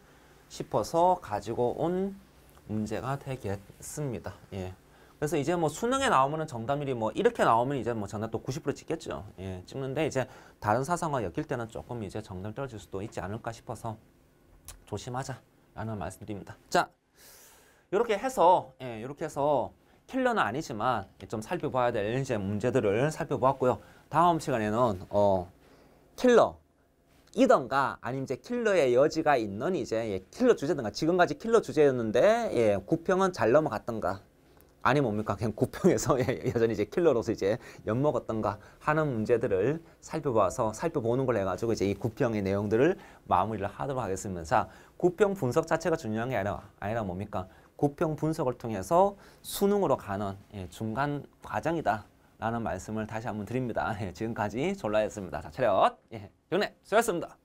싶어서 가지고 온 문제가 되겠습니다. 예. 그래서 이제 뭐 수능에 나오면 정답률이 뭐 이렇게 나오면 이제 뭐 정답도 90% 찍겠죠. 예, 찍는데 이제 다른 사상과 엮일 때는 조금 이제 정답 떨어질 수도 있지 않을까 싶어서 조심하자라는 말씀드립니다. 자, 이렇게 해서 예, 이렇게 해서 킬러는 아니지만 좀 살펴봐야 될 이제 문제들을 살펴보았고요. 다음 시간에는 어 킬러 이던가 아니면 이제 킬러의 여지가 있는 이제 예, 킬러 주제든가 지금까지 킬러 주제였는데 예, 구평은잘 넘어갔던가 아니 뭡니까 그냥 구평에서 예, 여전히 이제 킬러로서 이제 엿먹었던가 하는 문제들을 살펴봐서 살펴보는 걸 해가지고 이제 이구평의 내용들을 마무리를 하도록 하겠습니다. 구평 분석 자체가 중요한 게 아니라 아니라 뭡니까 구평 분석을 통해서 수능으로 가는 예, 중간 과정이다. 라는 말씀을 다시 한번 드립니다. 예, 지금까지 졸라였습니다. 자, 차렷! 예. 정리 수고하셨습니다.